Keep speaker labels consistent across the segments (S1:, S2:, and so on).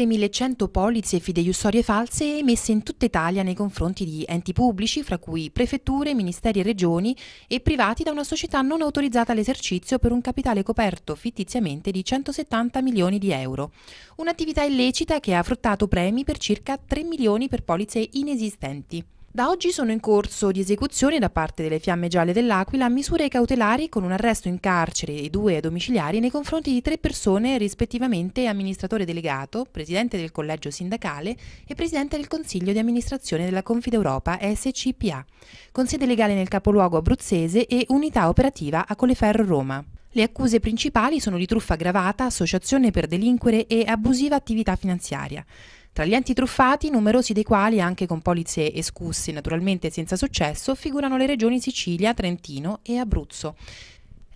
S1: oltre 1100 polizze fideiussorie false emesse in tutta Italia nei confronti di enti pubblici, fra cui prefetture, ministeri e regioni, e privati da una società non autorizzata all'esercizio per un capitale coperto fittiziamente di 170 milioni di euro. Un'attività illecita che ha fruttato premi per circa 3 milioni per polizze inesistenti. Da oggi sono in corso di esecuzione da parte delle Fiamme Gialle dell'Aquila misure cautelari con un arresto in carcere e due domiciliari nei confronti di tre persone rispettivamente amministratore delegato, presidente del collegio sindacale e presidente del consiglio di amministrazione della Confideuropa SCPA, con sede legale nel capoluogo abruzzese e unità operativa a Coleferro Roma. Le accuse principali sono di truffa aggravata, associazione per delinquere e abusiva attività finanziaria. Tra gli enti truffati, numerosi dei quali anche con polizze escusse naturalmente senza successo, figurano le regioni Sicilia, Trentino e Abruzzo.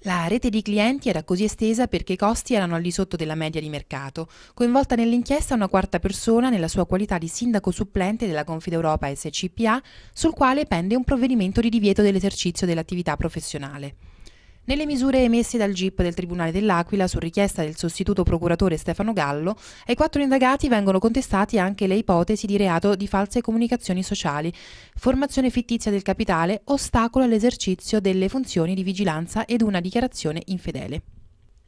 S1: La rete di clienti era così estesa perché i costi erano al di sotto della media di mercato. Coinvolta nell'inchiesta una quarta persona nella sua qualità di sindaco supplente della Confideuropa SCPA, sul quale pende un provvedimento di divieto dell'esercizio dell'attività professionale. Nelle misure emesse dal GIP del Tribunale dell'Aquila su richiesta del sostituto procuratore Stefano Gallo, ai quattro indagati vengono contestati anche le ipotesi di reato di false comunicazioni sociali, formazione fittizia del capitale, ostacolo all'esercizio delle funzioni di vigilanza ed una dichiarazione infedele.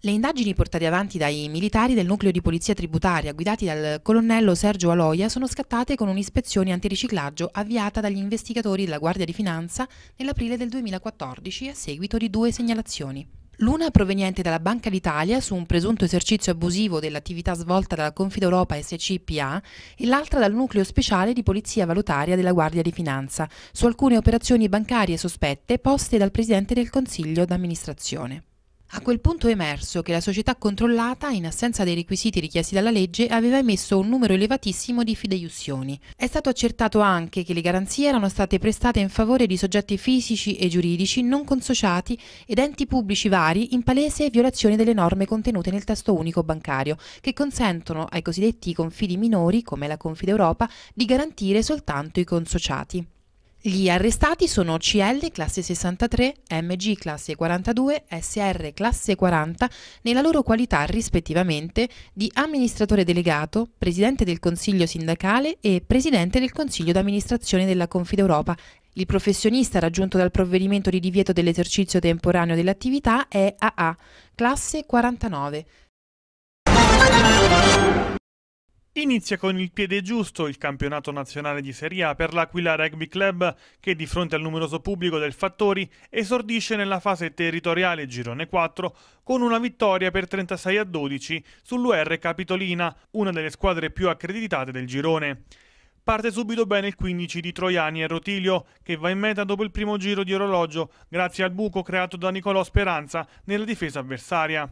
S1: Le indagini portate avanti dai militari del nucleo di polizia tributaria guidati dal colonnello Sergio Aloia sono scattate con un'ispezione antiriciclaggio avviata dagli investigatori della Guardia di Finanza nell'aprile del 2014 a seguito di due segnalazioni. L'una proveniente dalla Banca d'Italia su un presunto esercizio abusivo dell'attività svolta dalla Europa SCPA e l'altra dal nucleo speciale di polizia valutaria della Guardia di Finanza su alcune operazioni bancarie sospette poste dal Presidente del Consiglio d'amministrazione. A quel punto è emerso che la società controllata, in assenza dei requisiti richiesti dalla legge, aveva emesso un numero elevatissimo di fideiussioni. È stato accertato anche che le garanzie erano state prestate in favore di soggetti fisici e giuridici non consociati ed enti pubblici vari in palese violazione delle norme contenute nel testo unico bancario, che consentono ai cosiddetti confidi minori, come la Confide Europa, di garantire soltanto i consociati. Gli arrestati sono CL classe 63, MG classe 42, SR classe 40 nella loro qualità rispettivamente di amministratore delegato, presidente del Consiglio sindacale e presidente del Consiglio d'amministrazione della Confideuropa. Il professionista raggiunto dal provvedimento di divieto dell'esercizio temporaneo dell'attività è AA, classe 49.
S2: Inizia con il piede giusto il campionato nazionale di Serie A per l'Aquila Rugby Club che di fronte al numeroso pubblico del Fattori esordisce nella fase territoriale girone 4 con una vittoria per 36 a 12 sull'UR Capitolina, una delle squadre più accreditate del girone. Parte subito bene il 15 di Troiani e Rotilio che va in meta dopo il primo giro di orologio grazie al buco creato da Nicolò Speranza nella difesa avversaria.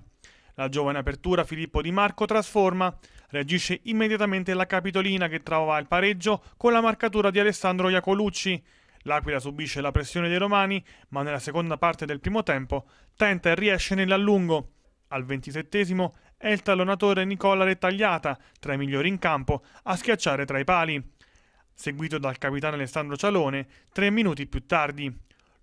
S2: La giovane apertura Filippo Di Marco trasforma reagisce immediatamente la Capitolina che trova il pareggio con la marcatura di Alessandro Iacolucci. L'Aquila subisce la pressione dei romani, ma nella seconda parte del primo tempo tenta e riesce nell'allungo. Al ventisettesimo è il tallonatore Nicola Rettagliata, tra i migliori in campo, a schiacciare tra i pali. Seguito dal capitano Alessandro Cialone, tre minuti più tardi.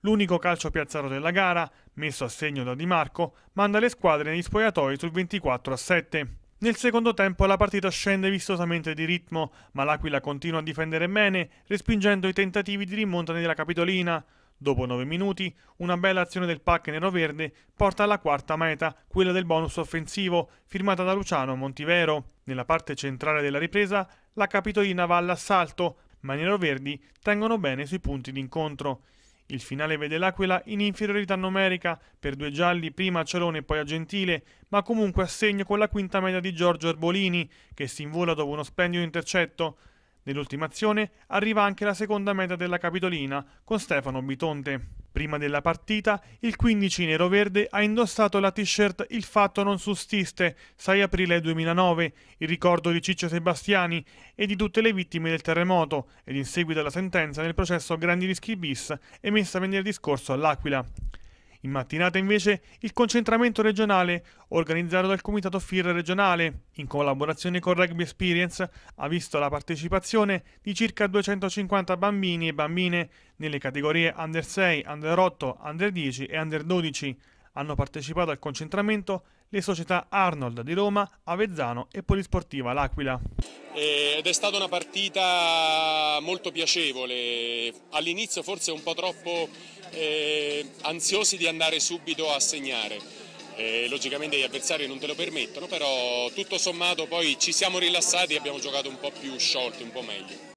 S2: L'unico calcio piazzato della gara, messo a segno da Di Marco, manda le squadre negli spogliatoi sul 24 a 7. Nel secondo tempo la partita scende vistosamente di ritmo, ma l'Aquila continua a difendere bene, respingendo i tentativi di rimonta nella Capitolina. Dopo 9 minuti, una bella azione del pack nero-verde porta alla quarta meta, quella del bonus offensivo, firmata da Luciano Montivero. Nella parte centrale della ripresa, la Capitolina va all'assalto, ma i neroverdi tengono bene sui punti d'incontro. Il finale vede l'Aquila in inferiorità numerica per due gialli prima a Cerone e poi a Gentile, ma comunque a segno con la quinta media di Giorgio Arbolini, che si invola dopo uno splendido intercetto. Nell'ultima azione arriva anche la seconda meta della Capitolina con Stefano Bitonte. Prima della partita, il 15 nero-verde ha indossato la t-shirt Il fatto non sussiste, 6 aprile 2009, in ricordo di Ciccio Sebastiani e di tutte le vittime del terremoto, ed in seguito alla sentenza nel processo Grandi Rischi bis emessa venerdì scorso all'Aquila. In mattinata invece il concentramento regionale, organizzato dal Comitato FIR regionale, in collaborazione con Rugby Experience, ha visto la partecipazione di circa 250 bambini e bambine nelle categorie Under 6, Under 8, Under 10 e Under 12. Hanno partecipato al concentramento le società Arnold di Roma, Avezzano e Polisportiva L'Aquila. Eh, ed è stata una partita molto piacevole, all'inizio forse un po' troppo eh, ansiosi di andare subito a segnare. Eh, logicamente gli avversari non te lo permettono, però tutto sommato poi ci siamo rilassati e abbiamo giocato un po' più sciolti, un po' meglio.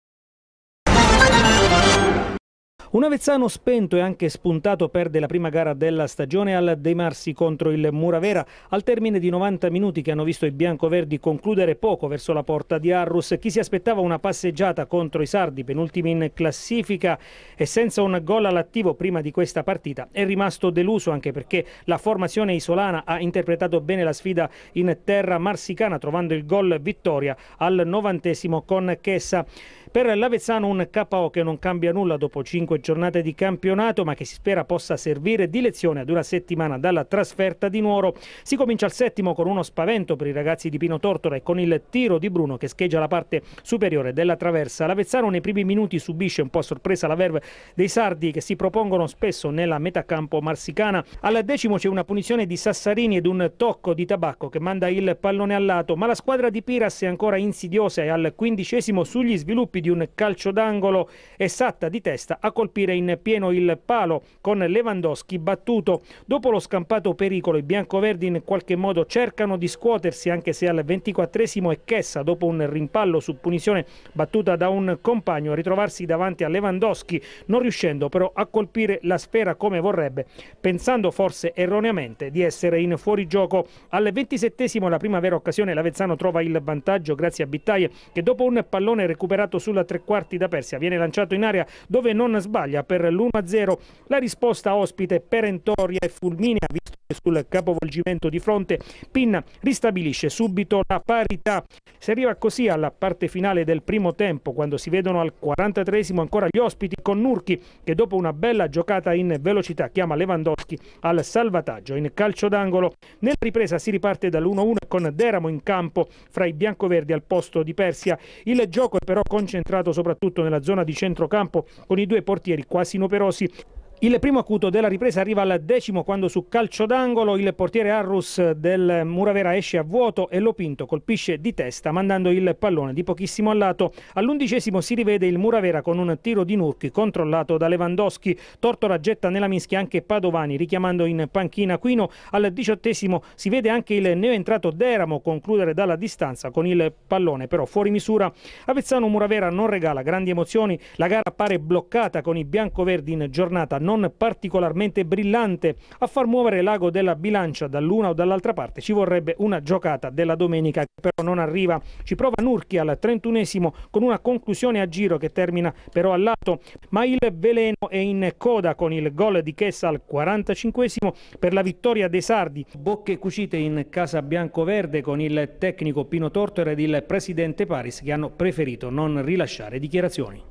S3: Un Avezzano spento e anche spuntato perde la prima gara della stagione al De Marsi contro il Muravera al termine di 90 minuti che hanno visto i biancoverdi concludere poco verso la porta di Arrus. Chi si aspettava una passeggiata contro i Sardi, penultimi in classifica e senza un gol all'attivo prima di questa partita, è rimasto deluso anche perché la formazione isolana ha interpretato bene la sfida in terra marsicana trovando il gol vittoria al novantesimo con Chessa. Per l'Avezzano un KO che non cambia nulla dopo 5 giornate di campionato ma che si spera possa servire di lezione ad una settimana dalla trasferta di Nuoro. Si comincia al settimo con uno spavento per i ragazzi di Pino Tortora e con il tiro di Bruno che scheggia la parte superiore della traversa. L'Avezzano nei primi minuti subisce un po' a sorpresa la verve dei sardi che si propongono spesso nella metà campo marsicana. Al decimo c'è una punizione di Sassarini ed un tocco di tabacco che manda il pallone al lato ma la squadra di Piras è ancora insidiosa e al quindicesimo sugli sviluppi di un calcio d'angolo e Satta di testa a colpire colpire in pieno il palo con Lewandowski battuto. Dopo lo scampato pericolo i biancoverdi in qualche modo cercano di scuotersi anche se al 24esimo è Chessa dopo un rimpallo su punizione battuta da un compagno a ritrovarsi davanti a Lewandowski non riuscendo però a colpire la sfera come vorrebbe pensando forse erroneamente di essere in fuorigioco. Al 27esimo la prima vera occasione l'Avezzano trova il vantaggio grazie a Bittaie che dopo un pallone recuperato sulla tre quarti da Persia viene lanciato in aria dove non sbaglia sbaglia per l'1-0. La risposta ospite perentoria e fulminea, visto che sul capovolgimento di fronte Pinna ristabilisce subito la parità. Si arriva così alla parte finale del primo tempo, quando si vedono al 43 ancora gli ospiti con Nurki, che dopo una bella giocata in velocità chiama Lewandowski al salvataggio in calcio d'angolo. Nella ripresa si riparte dall'1-1 con Deramo in campo fra i biancoverdi al posto di Persia. Il gioco è però concentrato soprattutto nella zona di centrocampo con i due portieri quartieri quasi inoperosi il primo acuto della ripresa arriva al decimo quando su calcio d'angolo il portiere Arrus del Muravera esce a vuoto e Lopinto colpisce di testa mandando il pallone di pochissimo al lato. All'undicesimo si rivede il Muravera con un tiro di Nurchi controllato da Lewandowski. Tortora getta nella mischia anche Padovani richiamando in panchina Quino. Al diciottesimo si vede anche il neoentrato Deramo concludere dalla distanza con il pallone però fuori misura. Avezzano Muravera non regala grandi emozioni, la gara appare bloccata con i biancoverdi in giornata non non particolarmente brillante. A far muovere l'ago della bilancia dall'una o dall'altra parte ci vorrebbe una giocata della domenica che però non arriva. Ci prova Nurchi al 31esimo con una conclusione a giro che termina però al lato, ma il veleno è in coda con il gol di Chessa al 45esimo per la vittoria dei Sardi. Bocche cucite in casa bianco-verde con il tecnico Pino Tortor ed il presidente Paris che hanno preferito non rilasciare dichiarazioni.